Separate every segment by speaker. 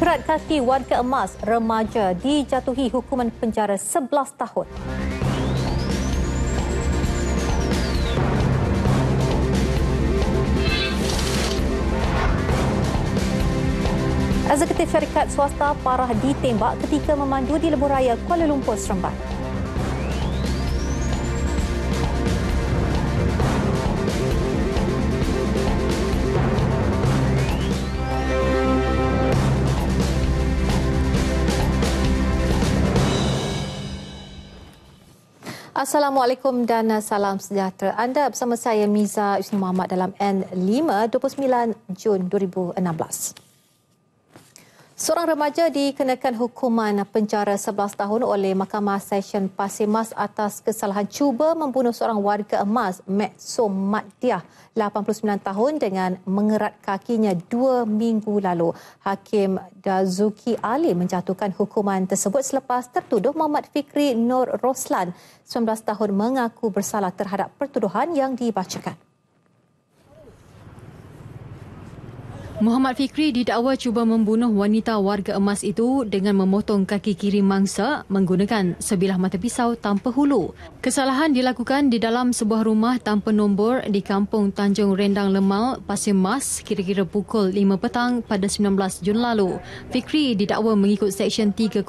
Speaker 1: Kerat kaki warga emas remaja dijatuhi hukuman penjara 11 tahun. Eksekutif syarikat swasta parah ditembak ketika memandu di lebuh raya Kuala Lumpur, Seremban. Assalamualaikum dan salam sejahtera. Anda bersama saya Miza Yusni Muhammad dalam N5 29 Jun 2016. Seorang remaja dikenakan hukuman penjara 11 tahun oleh Mahkamah Session Pasir Mas atas kesalahan cuba membunuh seorang warga emas, Mat Somadiah, 89 tahun dengan mengerat kakinya dua minggu lalu. Hakim Dazuki Ali menjatuhkan hukuman tersebut selepas tertuduh Muhammad Fikri Nur Roslan, 19 tahun mengaku bersalah terhadap pertuduhan yang dibacakan.
Speaker 2: Muhammad Fikri didakwa cuba membunuh wanita warga emas itu dengan memotong kaki kiri mangsa menggunakan sebilah mata pisau tanpa hulu. Kesalahan dilakukan di dalam sebuah rumah tanpa nombor di kampung Tanjung Rendang Lemal, Pasir Mas kira-kira pukul 5 petang pada 19 Jun lalu. Fikri didakwa mengikut Seksyen 307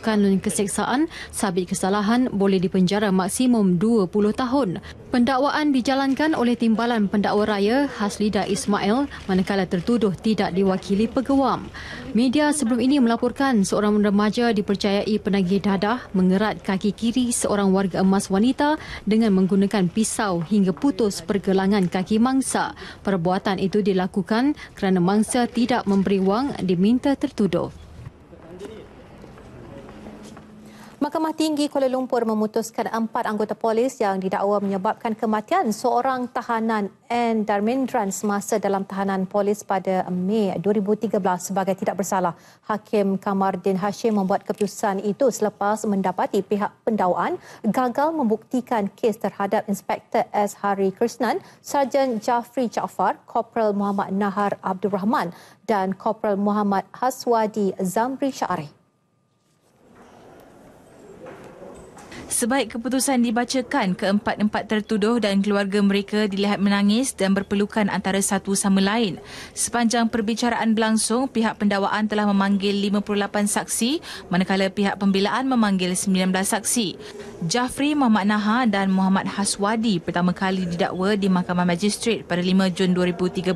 Speaker 2: Kanun Keseksaan, sabit kesalahan boleh dipenjara maksimum 20 tahun. Pendakwaan dijalankan oleh Timbalan Pendakwa Raya Haslida Ismail manakala tertutup dituduh tidak diwakili peguam. Media sebelum ini melaporkan seorang remaja dipercayai penagih dadah mengerat kaki kiri seorang warga emas wanita dengan menggunakan pisau hingga putus pergelangan kaki mangsa. Perbuatan itu dilakukan kerana mangsa tidak memberi wang diminta tertuduh.
Speaker 1: Mahkamah Tinggi Kuala Lumpur memutuskan empat anggota polis yang didakwa menyebabkan kematian seorang tahanan N. Darmendran semasa dalam tahanan polis pada Mei 2013 sebagai tidak bersalah. Hakim Kamardin Hashim membuat keputusan itu selepas mendapati pihak pendawaan gagal membuktikan kes terhadap Inspektor S. Hari Krishnan, Sarjan Jafri Jaafar, Korporal Muhammad Nahar Abdul Rahman dan Korporal Muhammad Haswadi Zamri Syarih.
Speaker 3: Sebaik keputusan dibacakan, keempat-empat tertuduh dan keluarga mereka dilihat menangis dan berpelukan antara satu sama lain. Sepanjang perbicaraan berlangsung, pihak pendawaan telah memanggil 58 saksi, manakala pihak pembelaan memanggil 19 saksi. Jafri Muhammad Naha dan Muhammad Haswadi pertama kali didakwa di Mahkamah Magistrate pada 5 Jun 2013,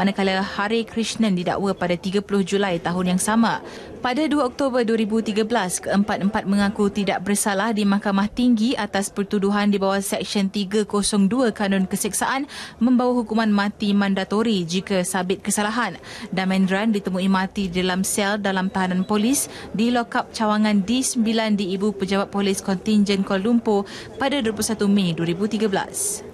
Speaker 3: manakala Hari Krishnan didakwa pada 30 Julai tahun yang sama. Pada 2 Oktober 2013, keempat-empat mengaku tidak bersalah di Mahkamah Tinggi atas pertuduhan di bawah Seksyen 302 Kanun Keseksaan membawa hukuman mati mandatori jika sabit kesalahan. Damendran ditemui mati dalam sel dalam tahanan polis di lokap cawangan D9 di Ibu Pejabat Polis Kontingen Kuala Lumpur pada 21 Mei 2013.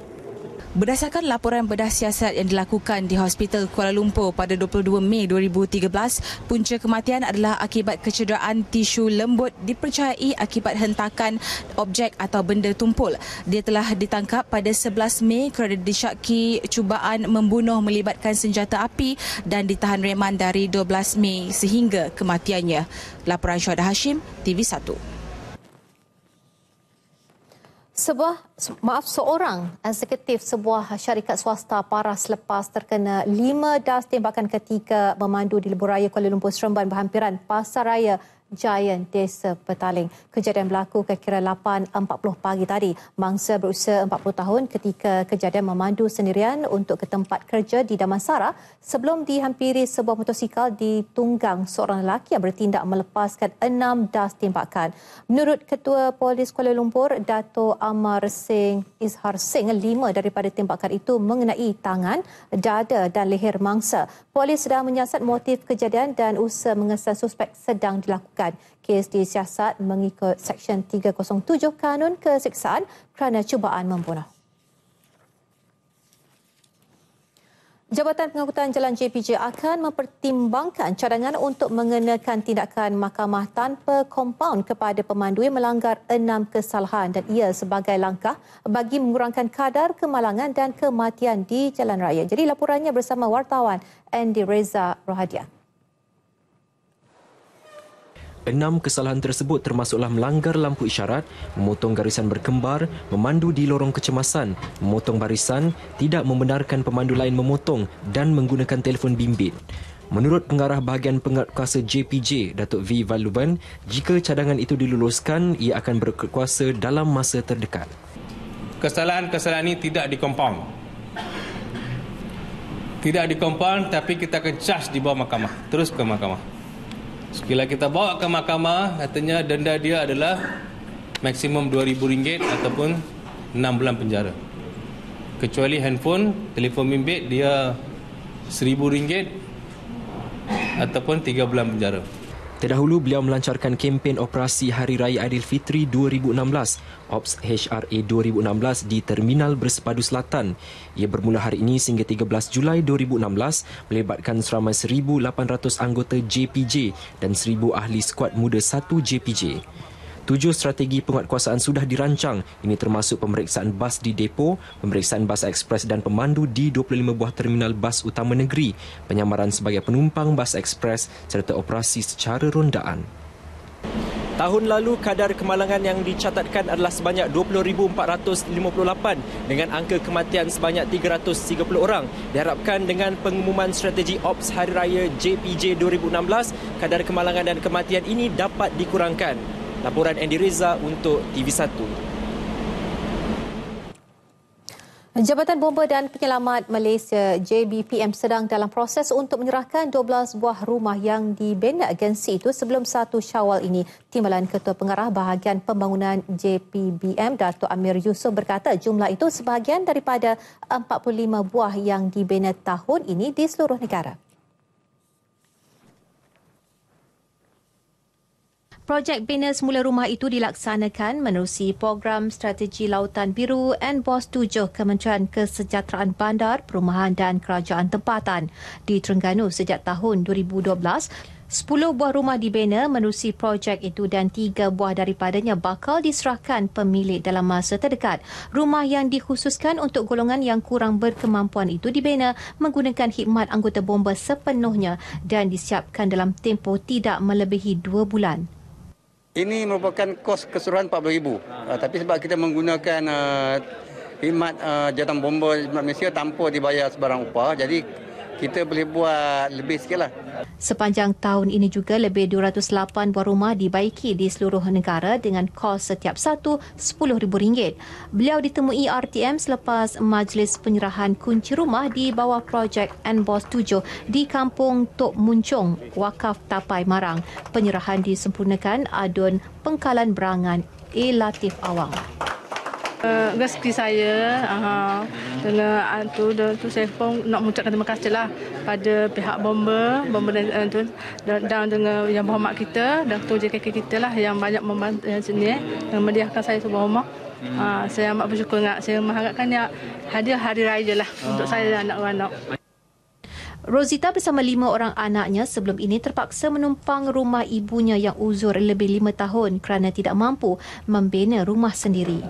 Speaker 3: Berdasarkan laporan bedah siasat yang dilakukan di Hospital Kuala Lumpur pada 22 Mei 2013, punca kematian adalah akibat kecederaan tisu lembut dipercayai akibat hentakan objek atau benda tumpul. Dia telah ditangkap pada 11 Mei kerana disyaki cubaan membunuh melibatkan senjata api dan ditahan reman dari 12 Mei sehingga kematiannya. Laporan Syahda Hashim, TV1
Speaker 1: sebuah maaf seorang eksekutif sebuah syarikat swasta paras lepas terkena lima das tembakan ketika memandu di Leburaya Kuala Lumpur Seremban berhampiran Pasar Raya Giant Desa Petaling. Kejadian berlaku kira-kira 8.40 pagi tadi. Mangsa berusia 40 tahun ketika kejadian memandu sendirian untuk ke tempat kerja di Damansara sebelum dihampiri sebuah motosikal ditunggang seorang lelaki yang bertindak melepaskan enam das tembakan. Menurut Ketua Polis Kuala Lumpur, Dato Amar Singh Izhar Singh, lima daripada tembakan itu mengenai tangan, dada dan leher mangsa. Polis sedang menyiasat motif kejadian dan usaha mengesan suspek sedang dilakukan dilaporkan kes disiasat mengikut Seksyen 307 Kanun Kesiksaan kerana cubaan membunuh. Jabatan Pengangkutan Jalan JPJ akan mempertimbangkan cadangan untuk mengenakan tindakan mahkamah tanpa kompaun kepada pemandu yang melanggar enam kesalahan dan ia sebagai langkah bagi mengurangkan kadar kemalangan dan kematian di jalan raya. Jadi laporannya bersama wartawan Andy Reza Rohadian.
Speaker 4: Enam kesalahan tersebut termasuklah melanggar lampu isyarat, memotong garisan berkembar, memandu di lorong kecemasan, memotong barisan, tidak membenarkan pemandu lain memotong dan menggunakan telefon bimbit. Menurut pengarah bahagian kuasa JPJ, Datuk V. Valuban, jika cadangan itu diluluskan, ia akan berkuasa dalam masa terdekat.
Speaker 5: Kesalahan-kesalahan ini tidak dikompaun. Tidak dikompaun tapi kita akan charge di bawah mahkamah. Terus ke mahkamah. Sekiranya kita bawa ke mahkamah, katanya denda dia adalah maksimum rm ringgit ataupun 6 bulan penjara. Kecuali handphone, telefon bimbit dia rm ringgit ataupun 3 bulan penjara.
Speaker 4: Terdahulu beliau melancarkan kempen operasi Hari Raya Aidilfitri 2016 Ops HRA 2016 di Terminal Bersepadu Selatan. Ia bermula hari ini sehingga 13 Julai 2016 melibatkan seramai 1800 anggota JPJ dan 1000 ahli skuad muda 1 JPJ. Tujuh strategi penguatkuasaan sudah dirancang. Ini termasuk pemeriksaan bas di depo, pemeriksaan bas ekspres dan pemandu di 25 buah terminal bas utama negeri, penyamaran sebagai penumpang bas ekspres serta operasi secara rondaan. Tahun lalu, kadar kemalangan yang dicatatkan adalah sebanyak 20,458 dengan angka kematian sebanyak 330 orang. Diharapkan dengan pengumuman strategi Ops Hari Raya JPJ 2016, kadar kemalangan dan kematian ini dapat dikurangkan. Laporan Andy Reza untuk TV1.
Speaker 1: Jabatan Bomba dan Penyelamat Malaysia JBPM sedang dalam proses untuk menyerahkan 12 buah rumah yang dibina agensi itu sebelum satu Syawal ini. Timbalan Ketua Pengarah Bahagian Pembangunan JPBM Dato' Amir Yusof berkata jumlah itu sebahagian daripada 45 buah yang dibina tahun ini di seluruh negara. Projek bina semula rumah itu dilaksanakan menerusi program strategi Lautan Biru and BOS 7 Kementerian Kesejahteraan Bandar, Perumahan dan Kerajaan Tempatan di Terengganu sejak tahun 2012. 10 buah rumah dibina menerusi projek itu dan 3 buah daripadanya bakal diserahkan pemilik dalam masa terdekat. Rumah yang dikhususkan untuk golongan yang kurang berkemampuan itu dibina menggunakan khidmat anggota bomba sepenuhnya dan disiapkan dalam tempoh tidak melebihi 2 bulan.
Speaker 4: Ini merupakan kos keseluruhan RM40,000. Uh, ah. ah, tapi sebab kita menggunakan uh, khidmat uh, jatuh bomba Malaysia tanpa dibayar sebarang upah. Jadi kita boleh buat lebih sikit lah.
Speaker 1: Sepanjang tahun ini juga lebih 208 buah rumah dibaiki di seluruh negara dengan kos setiap satu RM10,000. Beliau ditemui RTM selepas majlis penyerahan kunci rumah di bawah projek NBOS 7 di kampung Tok Muncung, Wakaf Tapai Marang. Penyerahan disempurnakan adun pengkalan berangan E. Latif Awang
Speaker 3: uh, eh, rezeki saya uh, dengan antu uh, tu saya pun nak mengucapkan terima kasih lah pada pihak bomba bomba dan uh, tu dan, dan dengan yang berhormat kita dan tu JKK kita lah yang banyak membantu yang sini eh, yang meriahkan saya tu berhormat uh, saya amat bersyukur nak saya mengharapkan yang hadir hari raya lah oh. untuk saya dan anak-anak Rosita bersama
Speaker 1: lima orang anaknya sebelum ini terpaksa menumpang rumah ibunya yang uzur lebih lima tahun kerana tidak mampu membina rumah sendiri.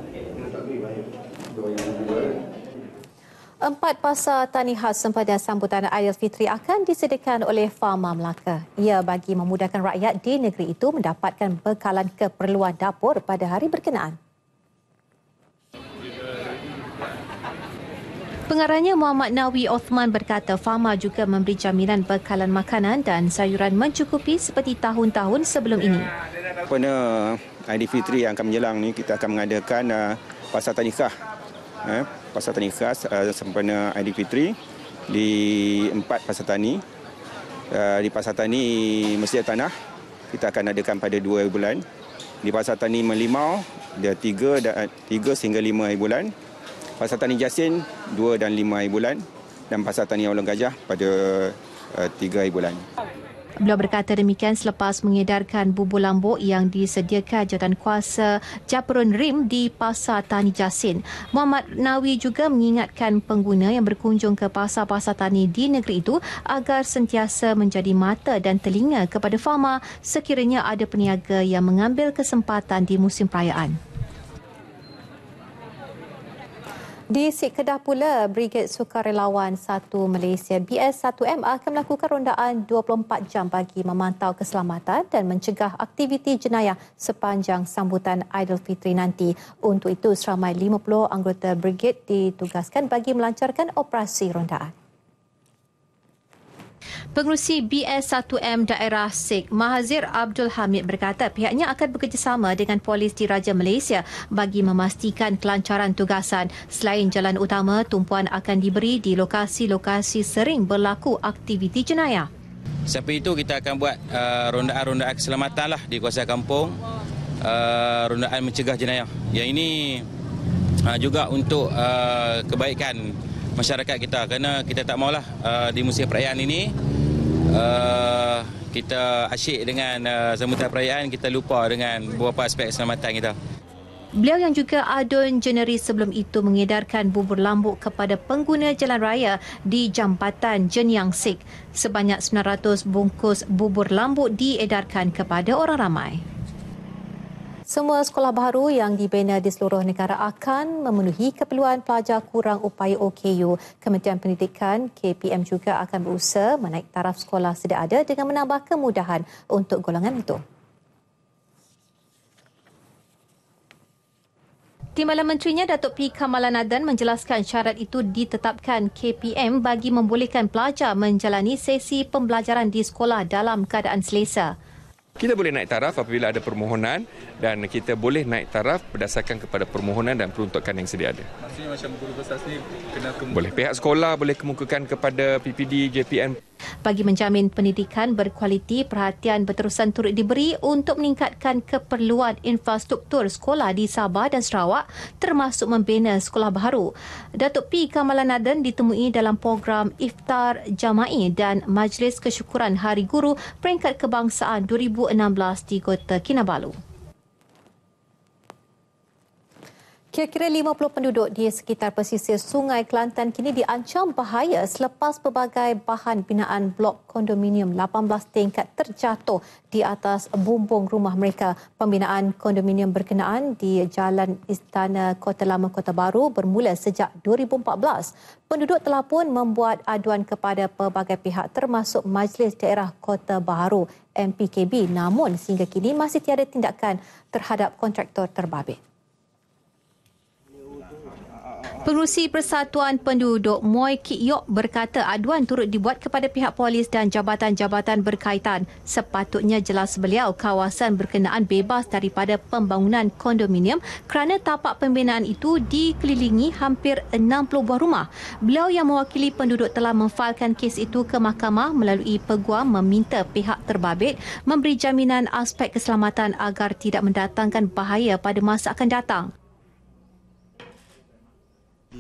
Speaker 1: Empat pasar tani khas sempadan sambutan Fitri akan disediakan oleh Fama Melaka. Ia bagi memudahkan rakyat di negeri itu mendapatkan bekalan keperluan dapur pada hari berkenaan. Pengarahnya Muhammad Nawi Osman berkata Fama juga memberi jaminan bekalan makanan dan sayuran mencukupi seperti tahun-tahun sebelum ini.
Speaker 5: Pada Fitri yang akan menjelang ini, kita akan mengadakan uh, pasar tanikah. Eh, pasar tani khas uh, sempena Aidilfitri di empat pasar tani. Uh, di pasar tani Mesir Tanah kita akan adakan pada dua bulan. Di pasar tani Melimau dia tiga, dan, tiga sehingga lima bulan. Pasar tani Jasin dua dan lima bulan. Dan pasar tani Aulang Gajah pada uh, tiga
Speaker 1: bulan. Beliau berkata demikian selepas mengedarkan bubur lambuk yang disediakan jawatan kuasa Japurun Rim di Pasar Tani Jasin. Muhammad Nawi juga mengingatkan pengguna yang berkunjung ke pasar-pasar tani di negeri itu agar sentiasa menjadi mata dan telinga kepada farmer sekiranya ada peniaga yang mengambil kesempatan di musim perayaan. Di kedah pula, Brigade Sukarelawan 1 Malaysia BS1M akan melakukan rondaan 24 jam bagi memantau keselamatan dan mencegah aktiviti jenayah sepanjang sambutan Aidilfitri nanti. Untuk itu, seramai 50 anggota Brigade ditugaskan bagi melancarkan operasi rondaan. Pengurusi BS1M Daerah Sik Mahazir Abdul Hamid berkata pihaknya akan bekerjasama dengan polis di Raja Malaysia bagi memastikan kelancaran tugasan. Selain jalan utama, tumpuan akan diberi di lokasi-lokasi sering berlaku aktiviti jenayah.
Speaker 5: Siapa itu kita akan buat uh, rondaan-rondaan keselamatan lah di kawasan kampung, uh, rondaan mencegah jenayah. Yang ini uh, juga untuk uh, kebaikan masyarakat kita kerana kita tak maulah uh, di musim perayaan ini uh, kita asyik dengan uh, sambutan perayaan kita lupa dengan beberapa aspek keselamatan kita.
Speaker 1: Beliau yang juga adun jeneri sebelum itu mengedarkan bubur lambuk kepada pengguna jalan raya di jambatan Jenyang Sik. Sebanyak 900 bungkus bubur lambuk diedarkan kepada orang ramai. Semua sekolah baru yang dibina di seluruh negara akan memenuhi keperluan pelajar kurang upaya OKU. Kementerian Pendidikan KPM juga akan berusaha menaik taraf sekolah sedia ada dengan menambah kemudahan untuk golongan itu. Timbalan Menterinya Datuk P. Kamala Nadan menjelaskan syarat itu ditetapkan KPM bagi membolehkan pelajar menjalani sesi pembelajaran di sekolah dalam keadaan selesa.
Speaker 5: Kita boleh naik taraf apabila ada permohonan dan kita boleh naik taraf berdasarkan kepada permohonan dan peruntukan yang sedia ada. Maksudnya macam guru besar sendiri kena kemukakan? Boleh. Pihak sekolah boleh kemukakan kepada PPD, JPN
Speaker 1: bagi menjamin pendidikan berkualiti perhatian berterusan turut diberi untuk meningkatkan keperluan infrastruktur sekolah di Sabah dan Sarawak termasuk membina sekolah baru. Datuk P. Kamalan Naden ditemui dalam program Iftar Jama'i dan Majlis Kesyukuran Hari Guru Peringkat Kebangsaan 2016 di Kota Kinabalu. Kira-kira 50 penduduk di sekitar pesisir Sungai Kelantan kini diancam bahaya selepas pelbagai bahan binaan blok kondominium 18 tingkat terjatuh di atas bumbung rumah mereka. Pembinaan kondominium berkenaan di Jalan Istana Kota Lama Kota Baru bermula sejak 2014. Penduduk telah pun membuat aduan kepada pelbagai pihak termasuk Majlis Daerah Kota Baru MPKB namun sehingga kini masih tiada tindakan terhadap kontraktor terbabit. Pengurusi Persatuan Penduduk Moi Kit Yok berkata aduan turut dibuat kepada pihak polis dan jabatan-jabatan berkaitan. Sepatutnya jelas beliau kawasan berkenaan bebas daripada pembangunan kondominium kerana tapak pembinaan itu dikelilingi hampir 60 buah rumah. Beliau yang mewakili penduduk telah memfailkan kes itu ke mahkamah melalui peguam meminta pihak terbabit memberi jaminan aspek keselamatan agar tidak mendatangkan bahaya pada masa akan datang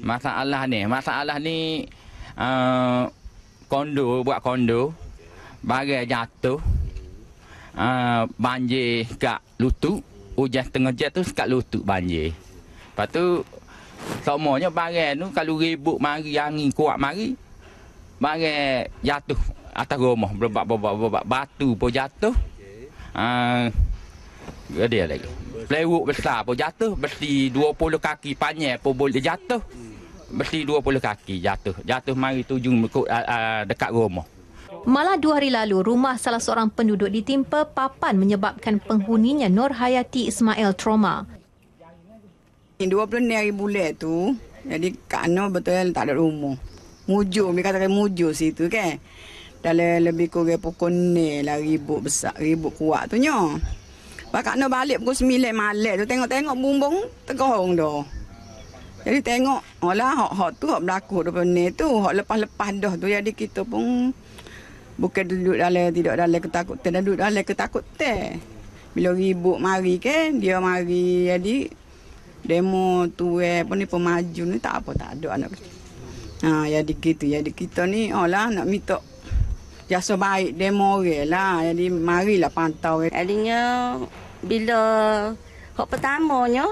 Speaker 5: masalah ni masalah ni uh, kondo buat kondo bagai jatuh uh, banjir kat lutut hujan tengah jet tu kat lutut banjir lepas tu semuanya bagai tu kalau ribut mari angin kuat mari bagai jatuh atas rumah berbab berbab berbab batu pun jatuh uh, gede lagi lewuk besar pun jatuh besi 20 kaki panjang pun boleh jatuh besi 20 kaki jatuh jatuh mari tujung ah, ah, dekat rumah
Speaker 1: Malah dua hari lalu, rumah salah seorang penduduk ditimpa papan menyebabkan penghuninya Nur Hayati Ismail trauma.
Speaker 3: 20 hari bulat tu, jadi Kak Nur betul tak ada rumah. Mujur, dia kata mujur situ kan. Dalam lebih kurang pukul ni lah ribut besar, ribut kuat tu nyok. Pakak no balik pukul sembilan malam tu tengok-tengok bumbung tegong tu. Jadi tengok, olah hok-hok tu hok berlaku tu benda tu. Hok lepas-lepas dah tu. Jadi kita pun bukan duduk dalam, tidak dalam ketakutan. Duduk dalam ketakutan. Bila ribut mari kan, dia mari. Jadi demo tu eh, pun ni pemaju ni tak apa, tak ada anak kecil. Ha, jadi gitu. Jadi kita ni olah nak minta jasa sebaik demo orang lah. Jadi lah pantau. Jadinya bila hak pertamanya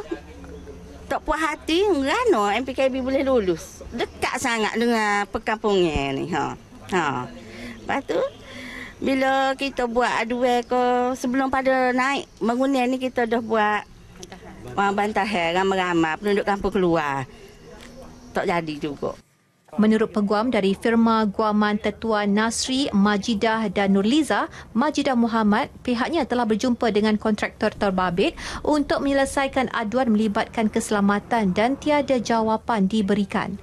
Speaker 3: tak puas hati ngerana MPKB boleh lulus dekat sangat dengan perkampungan ni ha ha lepas tu bila kita buat aduan ke sebelum pada naik mengunian ni kita dah buat bantahan, ah, bantahan ramai-ramai penduduk kampung keluar tak jadi juga
Speaker 1: Menurut peguam dari firma guaman tetua Nasri, Majidah dan Nurliza, Majidah Muhammad, pihaknya telah berjumpa dengan kontraktor terbabit untuk menyelesaikan aduan melibatkan keselamatan dan tiada jawapan diberikan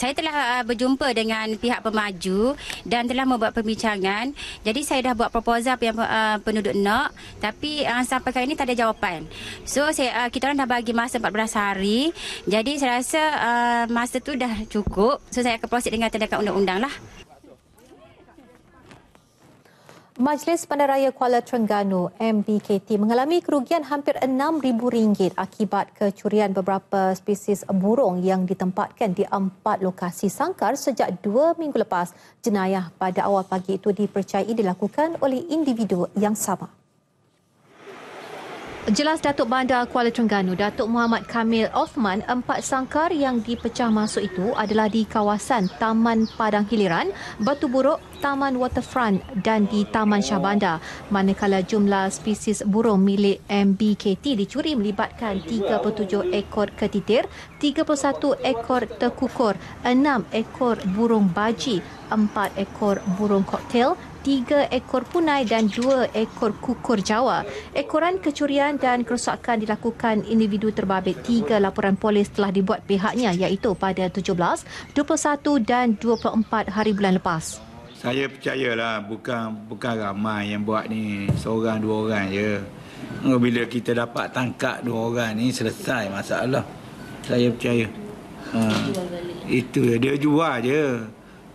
Speaker 1: saya telah uh, berjumpa dengan pihak pemaju dan telah membuat perbincangan. Jadi saya dah buat proposal yang uh, penduduk nak
Speaker 3: tapi uh, sampai kali ini tak ada jawapan. So saya uh, kita orang dah bagi masa 14 hari. Jadi saya rasa uh, masa tu dah cukup. So saya akan proceed dengan tindakan undang-undang lah.
Speaker 1: Majlis Bandaraya Kuala Terengganu MBKT mengalami kerugian hampir rm ringgit akibat kecurian beberapa spesies burung yang ditempatkan di empat lokasi sangkar sejak dua minggu lepas. Jenayah pada awal pagi itu dipercayai dilakukan oleh individu yang sama. Jelas Datuk Bandar Kuala Terengganu, Datuk Muhammad Kamil Osman, empat sangkar yang dipecah masuk itu adalah di kawasan Taman Padang Hiliran, Batu Buruk, Taman Waterfront dan di Taman Shah Bandar. Manakala jumlah spesies burung milik MBKT dicuri melibatkan 37 ekor ketitir, 31 ekor tekukur, 6 ekor burung baji, 4 ekor burung koktel tiga ekor punai dan dua ekor kukur jawa. Ekoran kecurian dan kerosakan dilakukan individu terbabit tiga laporan polis telah dibuat pihaknya iaitu pada 17, 21 dan 24 hari bulan lepas.
Speaker 5: Saya percayalah bukan bukan ramai yang buat ni, seorang dua orang je. Bila kita dapat tangkap dua orang ni selesai masalah. Saya percaya. Ha, itu dia jual je.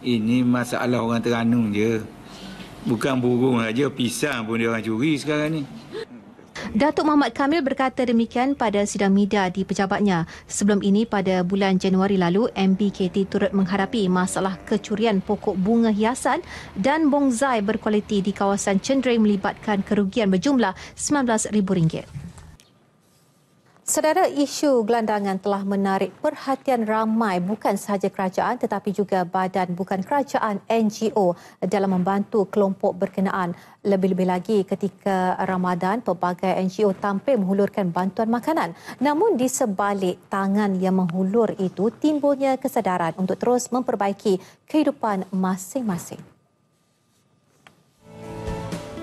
Speaker 5: Ini masalah orang teranung je. Bukan burung saja, pisang pun dia orang curi sekarang ni.
Speaker 1: Datuk Muhammad Kamil berkata demikian pada sidang media di pejabatnya. Sebelum ini pada bulan Januari lalu, MBKT turut menghadapi masalah kecurian pokok bunga hiasan dan bongzai berkualiti di kawasan Cendering melibatkan kerugian berjumlah RM19,000. Saudara isu gelandangan telah menarik perhatian ramai bukan sahaja kerajaan tetapi juga badan bukan kerajaan NGO dalam membantu kelompok berkenaan. Lebih-lebih lagi ketika Ramadan, pelbagai NGO tampil menghulurkan bantuan makanan. Namun di sebalik tangan yang menghulur itu timbulnya kesedaran untuk terus memperbaiki kehidupan masing-masing.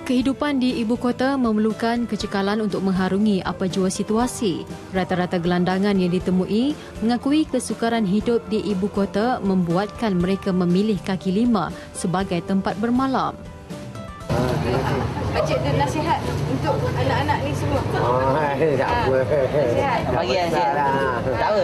Speaker 2: Kehidupan di ibu kota memerlukan kecekalan untuk mengharungi apa jua situasi. Rata-rata gelandangan yang ditemui mengakui kesukaran hidup di ibu kota membuatkan mereka memilih kaki lima sebagai tempat bermalam.
Speaker 3: Pakcik ada nasihat untuk anak-anak ni semua. Oh, tak apa. Nasihat. Bagi nasihat. Tak apa.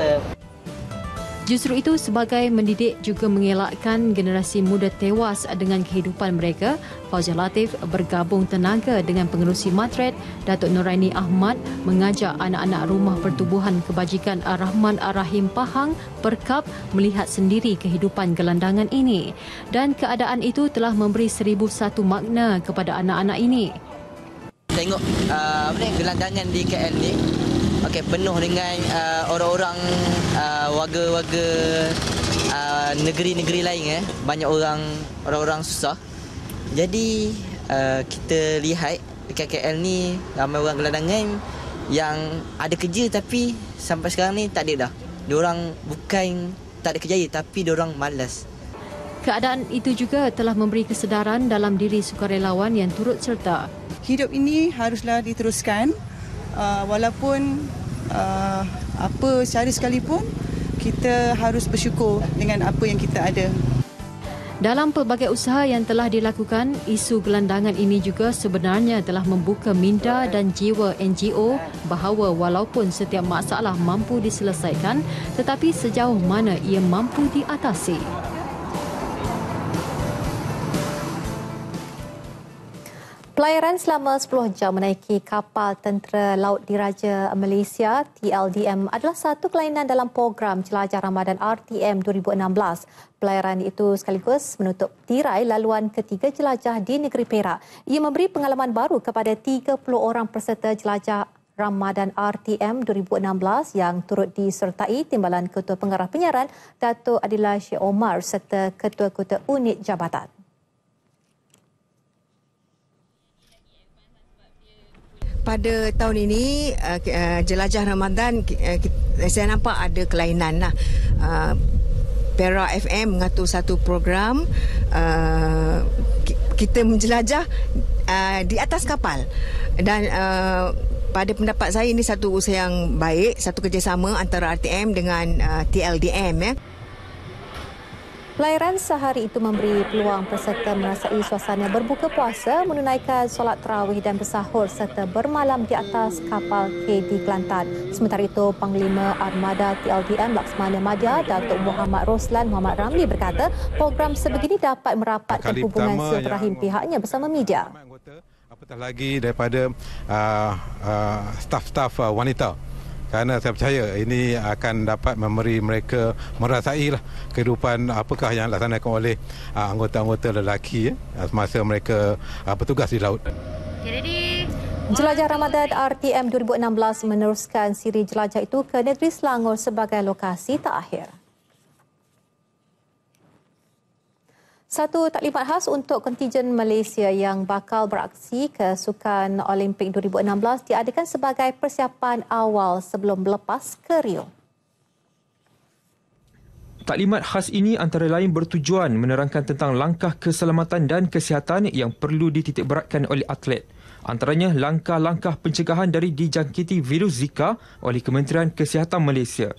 Speaker 2: Justru itu sebagai mendidik juga mengelakkan generasi muda tewas dengan kehidupan mereka, Fauzia Latif bergabung tenaga dengan pengerusi Matret, Datuk Nuraini Ahmad mengajak anak-anak rumah pertubuhan kebajikan Ar Rahman Rahim Pahang Perkap melihat sendiri kehidupan gelandangan ini. Dan keadaan itu telah memberi seribu satu makna kepada anak-anak ini.
Speaker 3: Tengok uh, gelandangan di KL ni, okey penuh dengan uh, orang-orang uh, warga-warga uh, negeri-negeri lain eh banyak orang orang-orang susah jadi uh, kita lihat dekat KL ni ramai orang gelandangan yang ada kerja tapi sampai sekarang ni tak ada dah diorang bukan tak ada kerjaya tapi diorang malas
Speaker 2: Keadaan itu juga telah memberi kesedaran dalam diri sukarelawan yang turut serta. Hidup ini haruslah
Speaker 6: diteruskan Uh, walaupun uh, apa sehari sekalipun kita harus bersyukur dengan apa yang kita ada. Dalam pelbagai
Speaker 2: usaha yang telah dilakukan, isu gelandangan ini juga sebenarnya telah membuka minda dan jiwa NGO bahawa walaupun setiap masalah mampu diselesaikan, tetapi sejauh mana ia mampu diatasi.
Speaker 1: Pelayaran selama 10 jam menaiki kapal tentera laut diraja Malaysia TLDM adalah satu kelainan dalam program jelajah Ramadan RTM 2016. Pelayaran itu sekaligus menutup tirai laluan ketiga jelajah di negeri Perak. Ia memberi pengalaman baru kepada 30 orang peserta jelajah Ramadan RTM 2016 yang turut disertai Timbalan Ketua Pengarah Penyiaran datuk Adila Syed Omar serta Ketua-Ketua Unit Jabatan.
Speaker 3: pada tahun ini uh, uh, jelajah Ramadan uh, eh, saya nampak ada kelainan lah. Pera FM mengatur satu program kita menjelajah di atas kapal dan pada pendapat saya ini satu usaha yang baik, satu kerjasama antara RTM dengan TLDM ya. Pelayaran sehari itu memberi peluang
Speaker 1: peserta merasai suasana berbuka puasa, menunaikan solat terawih dan bersahur serta bermalam di atas kapal KD Kelantan. Sementara itu, Panglima Armada TLDM Laksamana Madya, Datuk Muhammad Roslan Muhammad Ramli berkata, program sebegini dapat merapatkan Kali hubungan seterahim pihaknya bersama media.
Speaker 5: Apatah lagi daripada uh, uh, staf-staf uh, wanita kerana saya percaya ini akan dapat memberi mereka merasai lah kehidupan apakah yang dilaksanakan oleh ah, anggota-anggota lelaki ya, semasa mereka ah, bertugas di laut.
Speaker 1: Jadi Jelajah Ramadan RTM 2016 meneruskan siri jelajah itu ke negeri Selangor sebagai lokasi terakhir. Satu taklimat khas untuk kontijen Malaysia yang bakal beraksi ke Sukan Olimpik 2016 diadakan sebagai persiapan awal sebelum lepas ke Rio.
Speaker 5: Taklimat khas ini antara lain bertujuan menerangkan tentang langkah keselamatan dan kesihatan yang perlu dititikberatkan oleh atlet. Antaranya langkah-langkah pencegahan dari dijangkiti virus Zika oleh Kementerian Kesihatan Malaysia.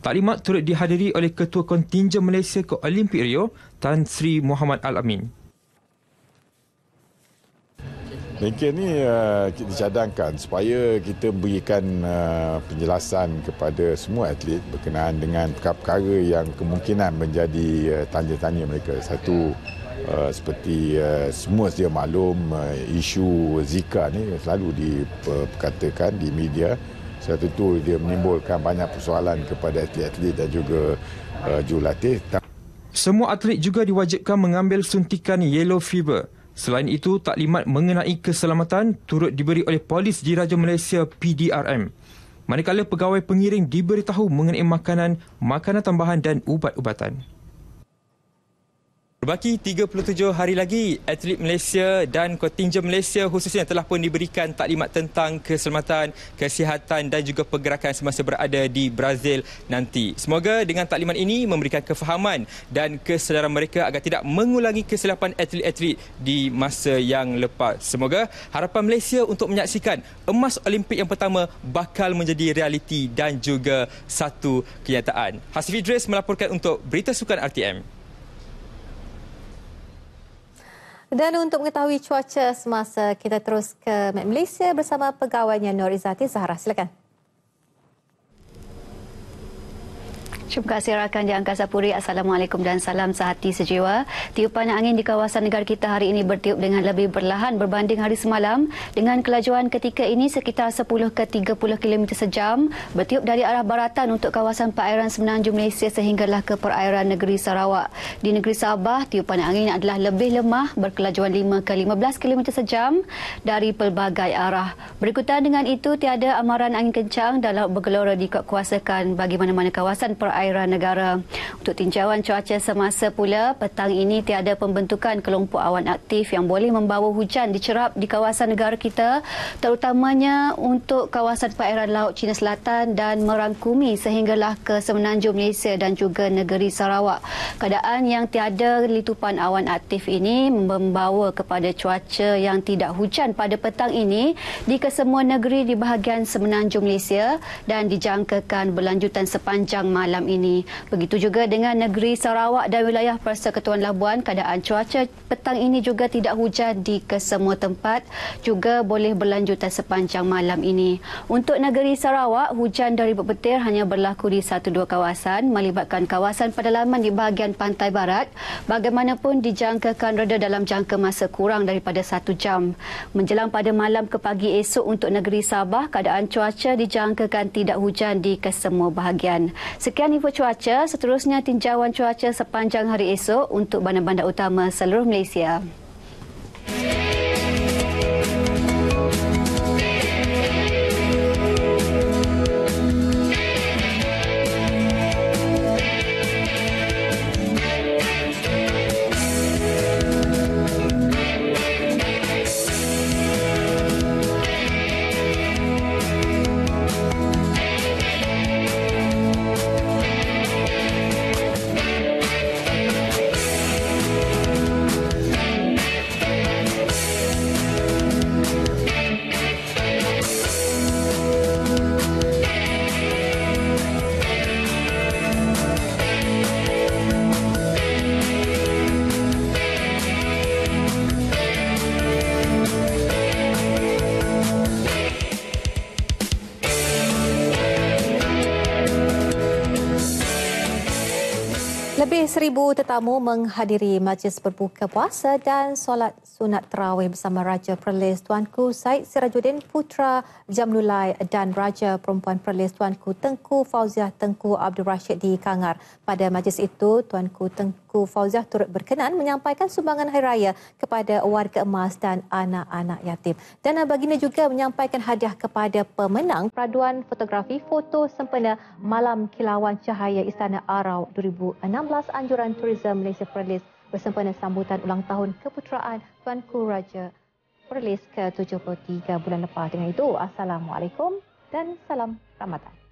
Speaker 5: Taklimat turut dihadiri oleh Ketua Kontinjen Malaysia ke Olimpik Rio, Tan Sri Muhammad Al-Amin. Bengkel ini uh, dicadangkan supaya kita berikan uh, penjelasan kepada semua atlet berkenaan dengan perkara-perkara yang kemungkinan menjadi uh, tanya-tanya mereka. Satu, uh, seperti uh, semua dia maklum, uh, isu Zika ini selalu diperkatakan di media. Sebab itu dia menimbulkan banyak persoalan kepada atlet-atlet dan juga uh, jurulatih. Semua atlet juga diwajibkan mengambil suntikan yellow fever. Selain itu, taklimat mengenai keselamatan turut diberi oleh Polis Diraja Malaysia PDRM. Manakala pegawai pengiring diberitahu mengenai makanan, makanan tambahan dan ubat-ubatan. Berbaki 37 hari lagi, atlet Malaysia dan kontingen Malaysia khususnya telah pun diberikan taklimat tentang keselamatan, kesihatan dan juga pergerakan semasa berada di Brazil nanti. Semoga dengan taklimat ini memberikan kefahaman dan kesedaran mereka agar tidak mengulangi kesilapan atlet-atlet di masa yang lepas. Semoga harapan Malaysia untuk menyaksikan emas Olimpik yang pertama bakal menjadi realiti dan juga satu kenyataan. Hasif Idris melaporkan untuk Berita Sukan RTM.
Speaker 1: Dan untuk mengetahui cuaca semasa, kita terus ke Malaysia bersama pegawainya Nur Izzati Zahra. Silakan.
Speaker 6: Terima kasih rakan di Angkasa Puri. Assalamualaikum dan salam sehati sejiwa. Tiupan angin di kawasan negara kita hari ini bertiup dengan lebih perlahan berbanding hari semalam dengan kelajuan ketika ini sekitar 10 ke 30 km sejam bertiup dari arah baratan untuk kawasan perairan semenanjung Malaysia sehinggalah ke perairan negeri Sarawak. Di negeri Sabah, tiupan angin adalah lebih lemah berkelajuan 5 ke 15 km sejam dari pelbagai arah. Berikutan dengan itu, tiada amaran angin kencang dalam bergelora dikuatkuasakan bagi mana-mana kawasan perairan perairan negara. Untuk tinjauan cuaca semasa pula, petang ini tiada pembentukan kelompok awan aktif yang boleh membawa hujan dicerap di kawasan negara kita, terutamanya untuk kawasan perairan Laut China Selatan dan merangkumi sehinggalah ke Semenanjung Malaysia dan juga negeri Sarawak. Keadaan yang tiada litupan awan aktif ini membawa kepada cuaca yang tidak hujan pada petang ini di kesemua negeri di bahagian Semenanjung Malaysia dan dijangkakan berlanjutan sepanjang malam ini. Begitu juga dengan negeri Sarawak dan wilayah Persekutuan Labuan, keadaan cuaca petang ini juga tidak hujan di kesemua tempat juga boleh berlanjutan sepanjang malam ini. Untuk negeri Sarawak, hujan dari berpetir hanya berlaku di satu dua kawasan melibatkan kawasan pedalaman di bahagian pantai barat. Bagaimanapun dijangkakan reda dalam jangka masa kurang daripada satu jam. Menjelang pada malam ke pagi esok untuk negeri Sabah, keadaan cuaca dijangkakan tidak hujan di kesemua bahagian. Sekian info cuaca, seterusnya tinjauan cuaca sepanjang hari esok untuk bandar-bandar utama seluruh Malaysia. Yeah.
Speaker 1: Ribu tetamu menghadiri majlis berbuka puasa dan solat sunat terawih bersama Raja Perlis Tuanku Said Sirajuddin Putra Jamlulai dan Raja Perempuan Perlis Tuanku Tengku Fauziah Tengku Abdul Rashid di Kangar. Pada majlis itu, Tuanku Tengku Fauziah turut berkenan menyampaikan sumbangan Hari Raya kepada warga emas dan anak-anak yatim. Dan baginda juga menyampaikan hadiah kepada pemenang peraduan fotografi foto sempena Malam Kilauan Cahaya Istana Arau 2016 Anjur Kemajuran Turism Malaysia Perlis bersempena sambutan ulang tahun keputeraan Tuanku Raja Perlis ke-73 bulan lepas. Dengan itu, Assalamualaikum dan salam Ramadan.